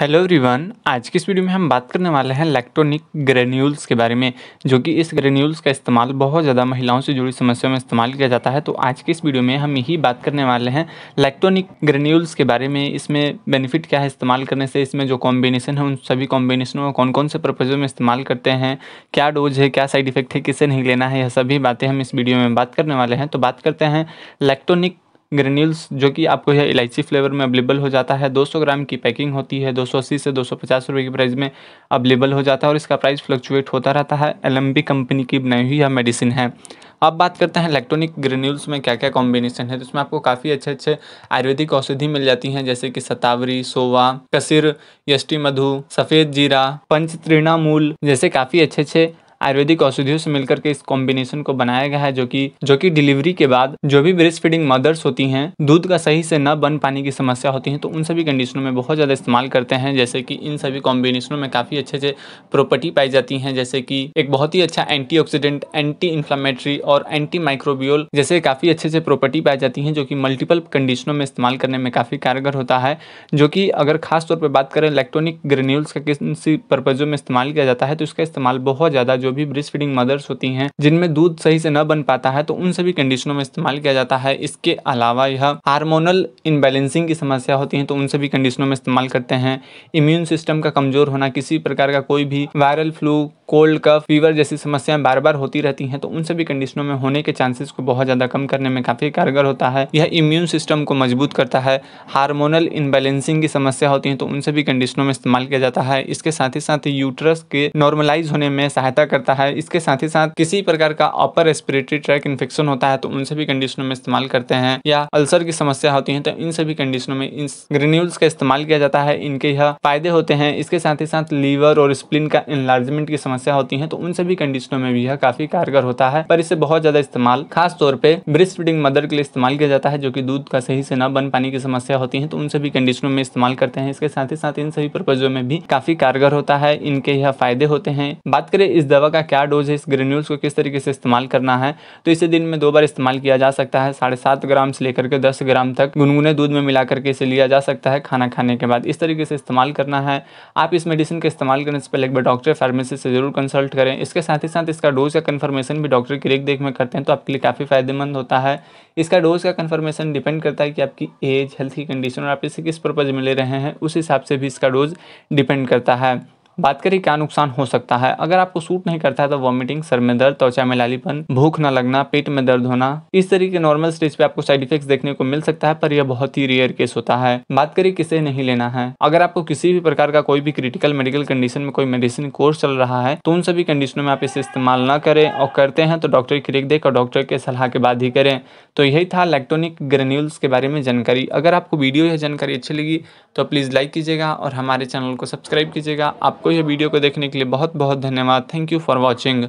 hello everyone आज की इस वीडियो में हम बात करने वाले हैं इलेक्ट्रॉनिक ग्रेन्यूल्स के बारे में जो कि इस ग्रेन्यूल्स का इस्तेमाल बहुत ज़्यादा महिलाओं से जुड़ी समस्याओं में इस्तेमाल किया जाता है तो आज की इस वीडियो में हम यही बात करने वाले हैं इलेक्ट्रॉनिक ग्रेन्यूल्स के बारे में इसमें बेनिफिट क्या है इस्तेमाल करने से इसमें जो कॉम्बिनेशन है उन सभी कॉम्बिनेशनों में कौन कौन से पर्पज़ों में इस्तेमाल करते हैं क्या डोज है क्या साइड इफेक्ट है किसे नहीं लेना है यह सभी बातें हम इस वीडियो में बात करने वाले हैं तो बात करते हैं इलेक्ट्रॉनिक ग्रेन्यूल्स जो कि आपको यह इलायची फ्लेवर में अवेलेबल हो जाता है 200 ग्राम की पैकिंग होती है 280 से 250 रुपए की प्राइस में अवेलेबल हो जाता है और इसका प्राइस फ्लक्चुएट होता रहता है एलम्बी कंपनी की बनाई हुई यह मेडिसिन है अब बात करते हैं इलेक्ट्रॉनिक ग्रेन्यूल्स में क्या क्या कॉम्बिनेशन है तो आपको काफ़ी अच्छे अच्छे आयुर्वेदिक औषधि मिल जाती हैं जैसे कि सतावरी सोवा कसिर यष्टि मधु सफ़ेद जीरा पंचतृणामूल जैसे काफ़ी अच्छे अच्छे आयुर्वेदिक औषधियों से मिलकर के इस कॉम्बिनेशन को बनाया गया है जो कि जो कि डिलीवरी के बाद जो भी ब्रेस्ट फीडिंग मदर्स होती हैं दूध का सही से न बन पाने की समस्या होती है तो उन सभी कंडीशनों में बहुत ज़्यादा इस्तेमाल करते हैं जैसे कि इन सभी कॉम्बिनेशनों में काफ़ी अच्छे अच्छे प्रॉपर्टी पाई जाती हैं जैसे कि एक बहुत ही अच्छा एंटी एंटी इन्फ्लामेटरी और एंटी माइक्रोबियल जैसे काफ़ी अच्छे अच्छे प्रॉपर्टी पाई जाती हैं जो कि मल्टीपल कंडीशनों में इस्तेमाल करने में काफ़ी कारगर होता है जो कि अगर खासतौर पर बात करें इलेक्ट्रॉनिक ग्रेन्यूल्स का किसी पर्पज़ों में इस्तेमाल किया जाता है तो इसका इस्तेमाल बहुत ज़्यादा जो जो भी ब्रिज फीडिंग मदर्स होती हैं जिनमें दूध सही से न बन पाता है तो उन सभी कंडीशनों में इस्तेमाल किया जाता है इसके अलावा यह हार्मोनल इनबैलेंसिंग की समस्या होती है तो उन सभी कंडीशनों में इस्तेमाल करते हैं इम्यून सिस्टम का कमजोर होना किसी प्रकार का कोई भी viral flu cold cough fever जैसी समस्याएं बार बार होती रहती हैं तो उन सभी कंडीशनों में होने के चांसेस को बहुत ज़्यादा कम करने में काफ़ी कारगर होता है यह इम्यून सिस्टम को मजबूत करता है हार्मोनल इनबैलेंसिंग की समस्या होती है तो उन सभी कंडीशनों में इस्तेमाल किया जाता है इसके साथ ही साथ यूट्रस के नॉर्मलाइज होने में सहायता कर करता है इसके साथ ही साथ किसी प्रकार का अपर रेस्पिरेटरी ट्रैक इन्फेक्शन होता है तो उनसे भी कंडीशनों में इस्तेमाल करते हैं या अल्सर की समस्या होती है तो इन सभी कंडीशनों में इन ग्रेन्यूल्स का इस्तेमाल किया जाता है इनके यह फायदे होते हैं इसके साथ ही साथ लीवर और स्प्लिन का एनलार्जमेंट की समस्या होती है तो उन सभी कंडीशनों में भी यह काफी कारगर होता है पर इसे बहुत ज्यादा इस्तेमाल खास तौर पर ब्रेस्ट फीडिंग मदर के लिए इस्तेमाल किया जाता है जो की दूध का सही से न बन पानी की समस्या होती है तो उन सभी कंडीशनों में इस्तेमाल करते हैं इसके साथ ही साथ इन सभी पर्पजों में भी काफी कारगर होता है इनके यह फायदे होते हैं बात करें इस दवा का क्या डोज है इस ग्रेन्यूल्स को किस तरीके से इस्तेमाल करना है तो इसे दिन में दो बार इस्तेमाल किया जा सकता है साढ़े सात ग्राम से लेकर के दस ग्राम तक गुनगुने दूध में मिला करके इसे लिया जा सकता है खाना खाने के बाद इस तरीके से इस्तेमाल करना है आप इस मेडिसिन का इस्तेमाल करने से पहले एक बार डॉक्टर फार्मेसिस्ट से जरूर कंसल्ट करें इसके साथ ही साथ इसका डोज का कन्फर्मेशन भी डॉक्टर की देख देख में करते हैं तो आपके लिए काफ़ी फायदेमंद होता है इसका डोज का कन्फर्मेशन डिपेंड करता है कि आपकी एज हेल्थ की कंडीशन और आप इसे किस पर्पज़ में ले रहे हैं उस हिसाब से भी इसका डोज डिपेंड करता है बात करें क्या नुकसान हो सकता है अगर आपको सूट नहीं करता है तो वॉमिटिंग सर में दर्द त्वचा में लालीपन भूख न लगना पेट में दर्द होना इस तरीके नॉर्मल स्टेज पे आपको साइड इफेक्ट देखने को मिल सकता है पर यह बहुत ही रेयर केस होता है बात करें किसे नहीं लेना है अगर आपको किसी भी प्रकार का कोई भी क्रिटिकल मेडिकल कंडीशन में कोई मेडिसिन कोर्स चल रहा है तो उन सभी कंडीशनों में आप इसे इस्तेमाल न करें और करते हैं तो डॉक्टर की देख और डॉक्टर के सलाह के बाद ही करें तो यही था इलेक्ट्रॉनिक ग्रेन्यूल्स के बारे में जानकारी अगर आपको वीडियो या जानकारी अच्छी लगी तो प्लीज़ लाइक कीजिएगा और हमारे चैनल को सब्सक्राइब कीजिएगा आपको यह वीडियो को देखने के लिए बहुत बहुत धन्यवाद थैंक यू फॉर वॉचिंग